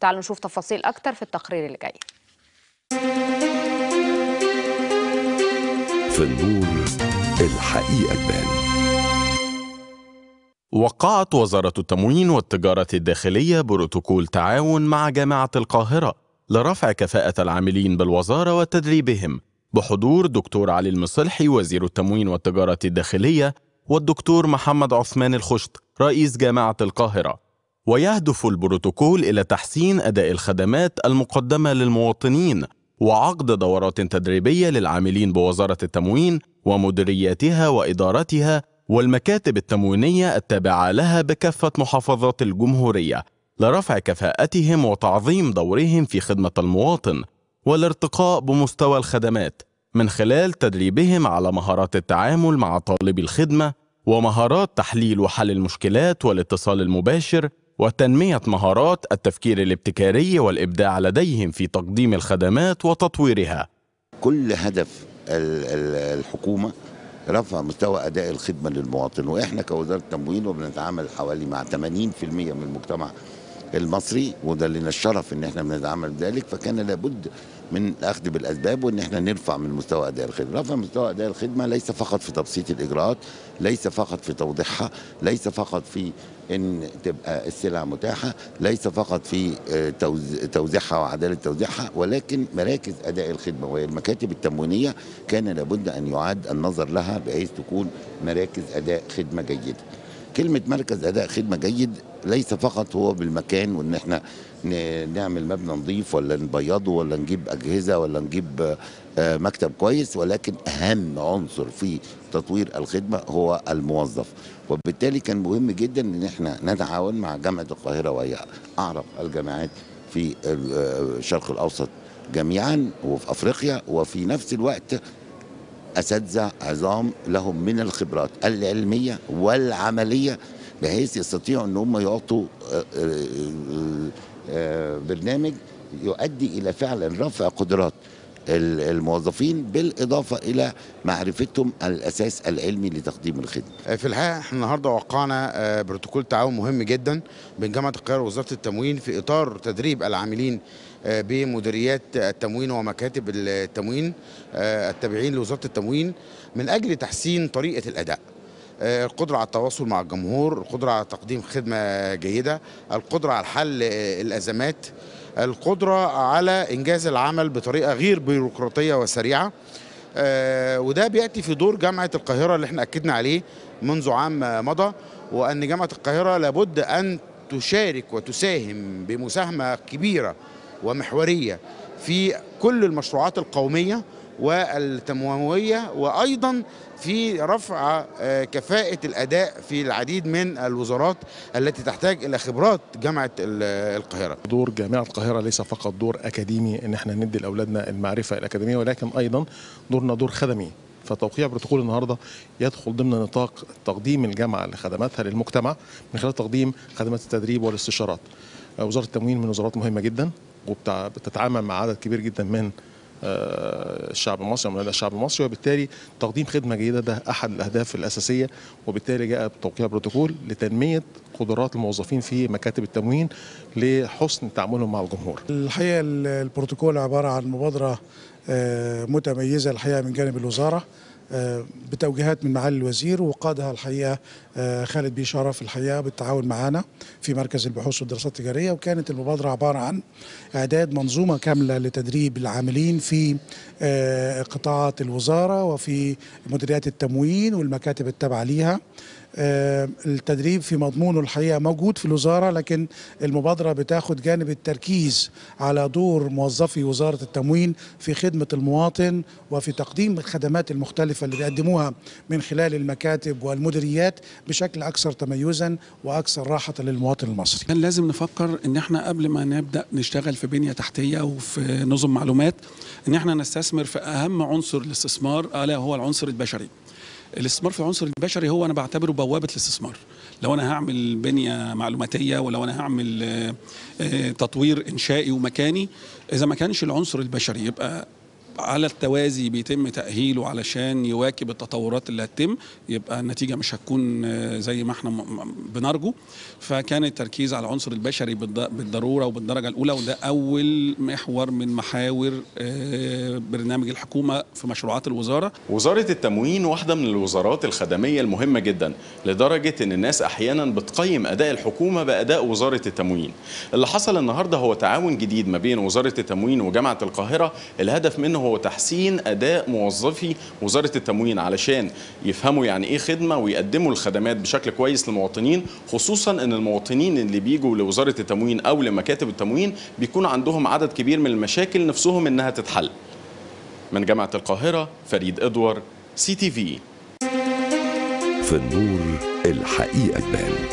تعالوا نشوف تفاصيل أكتر في التقرير اللي جاي في النور الحقيقة تبان وقعت وزارة التموين والتجارة الداخلية بروتوكول تعاون مع جامعة القاهرة لرفع كفاءة العاملين بالوزارة وتدريبهم بحضور دكتور علي المصلحي وزير التموين والتجارة الداخلية والدكتور محمد عثمان الخشت رئيس جامعة القاهرة ويهدف البروتوكول إلى تحسين أداء الخدمات المقدمة للمواطنين وعقد دورات تدريبية للعاملين بوزارة التموين ومديرياتها وإدارتها والمكاتب التموينية التابعة لها بكافة محافظات الجمهورية لرفع كفاءتهم وتعظيم دورهم في خدمة المواطن والارتقاء بمستوى الخدمات من خلال تدريبهم على مهارات التعامل مع طالبي الخدمة ومهارات تحليل وحل المشكلات والاتصال المباشر وتنمية مهارات التفكير الابتكاري والإبداع لديهم في تقديم الخدمات وتطويرها كل هدف الحكومة رفع مستوى أداء الخدمة للمواطن وإحنا كوزارة تموين وبنتعامل حوالي مع 80% من المجتمع المصري وده لنا الشرف ان احنا بنتعامل بذلك فكان لابد من الاخذ بالاسباب وان احنا نرفع من مستوى اداء الخدمه، رفع مستوى اداء الخدمه ليس فقط في تبسيط الاجراءات، ليس فقط في توضيحها، ليس فقط في ان تبقى السلع متاحه، ليس فقط في آه، توزيعها وعداله توزيعها، ولكن مراكز اداء الخدمه وهي المكاتب التموينيه كان لابد ان يعاد النظر لها بحيث تكون مراكز اداء خدمه جيده. كلمة مركز أداء خدمة جيد ليس فقط هو بالمكان وإن إحنا نعمل مبنى نظيف ولا نبيضه ولا نجيب أجهزة ولا نجيب آه، مكتب كويس ولكن أهم عنصر في تطوير الخدمة هو الموظف وبالتالي كان مهم جدا إن إحنا نتعاون مع جامعة القاهرة وهي أعرف الجامعات في الشرق آه، آه، الأوسط جميعا وفي أفريقيا وفي نفس الوقت أساتذة عظام لهم من الخبرات العلمية والعملية بحيث يستطيعوا أن هم يعطوا آه، آه، آه، برنامج يؤدي إلى فعلا رفع قدرات الموظفين بالاضافه الى معرفتهم الاساس العلمي لتقديم الخدمه. آه، في الحقيقه احنا النهارده وقعنا آه، بروتوكول تعاون مهم جدا بين جامعه القاهره ووزاره التموين في اطار تدريب العاملين آه، بمديريات التموين ومكاتب التموين التابعين لوزاره التموين من اجل تحسين طريقه الاداء. القدرة على التواصل مع الجمهور القدرة على تقديم خدمة جيدة القدرة على حل الأزمات القدرة على إنجاز العمل بطريقة غير بيروقراطية وسريعة آه، وده بيأتي في دور جامعة القاهرة اللي احنا أكدنا عليه منذ عام مضى وأن جامعة القاهرة لابد أن تشارك وتساهم بمساهمة كبيرة ومحورية في كل المشروعات القومية والتنمويه وايضا في رفع آه، كفاءه الاداء في العديد من الوزارات التي تحتاج الى خبرات جامعه القاهره. دور جامعه القاهره ليس فقط دور اكاديمي ان احنا ندي لاولادنا المعرفه الاكاديميه ولكن ايضا دورنا دور خدمي فتوقيع بروتوكول النهارده يدخل ضمن نطاق تقديم الجامعه لخدماتها للمجتمع من خلال تقديم خدمات التدريب والاستشارات. آه، وزاره التموين من وزارات مهمه جدا وبتتعامل مع عدد كبير جدا من آه، الشعب المصري ومن الشعب المصري وبالتالي تقديم خدمه جيده ده احد الاهداف الاساسيه وبالتالي جاء بتوقيع بروتوكول لتنميه قدرات الموظفين في مكاتب التموين لحسن تعاملهم مع الجمهور. الحقيقه البروتوكول عباره عن مبادره آه، متميزه الحقيقه من جانب الوزاره آه، بتوجيهات من معالي الوزير وقادها الحقيقه آه، خالد بيه شرف الحقيقه بالتعاون معانا في مركز البحوث والدراسات التجاريه وكانت المبادره عباره عن اعداد منظومه كامله لتدريب العاملين في آه، قطاعات الوزاره وفي مديريات التموين والمكاتب التابعه ليها آه، التدريب في مضمونه الحقيقه موجود في الوزاره لكن المبادره بتاخد جانب التركيز على دور موظفي وزاره التموين في خدمه المواطن وفي تقديم الخدمات المختلفه اللي بيقدموها من خلال المكاتب والمديريات بشكل اكثر تميزا واكثر راحه للمواطن المصري. كان لازم نفكر ان احنا قبل ما نبدا نشتغل في بنيه تحتيه وفي نظم معلومات ان احنا نستثمر في اهم عنصر الاستثمار الا آه، هو العنصر البشري. الاستثمار في العنصر البشري هو انا بعتبره بوابه الاستثمار لو انا هعمل بنيه معلوماتيه ولو انا هعمل آه، آه، تطوير انشائي ومكاني اذا ما كانش العنصر البشري يبقى على التوازي بيتم تأهيله علشان يواكب التطورات اللي هتتم يبقى النتيجة مش هتكون آه، زي ما احنا بنرجو فكان التركيز على العنصر البشري بالضرورة وبالدرجة الأولى وده أول محور من محاور آه، برنامج الحكومة في مشروعات الوزارة وزارة التموين واحدة من الوزارات الخدمية المهمة جدا لدرجة أن الناس أحيانا بتقيم أداء الحكومة بأداء وزارة التموين اللي حصل النهاردة هو تعاون جديد ما بين وزارة التموين وجامعة القاهرة الهدف منه هو هو تحسين أداء موظفي وزارة التموين علشان يفهموا يعني إيه خدمة ويقدموا الخدمات بشكل كويس للمواطنين خصوصا أن المواطنين اللي بيجوا لوزارة التموين أو لمكاتب التموين بيكون عندهم عدد كبير من المشاكل نفسهم أنها تتحل من جامعة القاهرة فريد إدوار سي تي في في النور الحقيقة تبان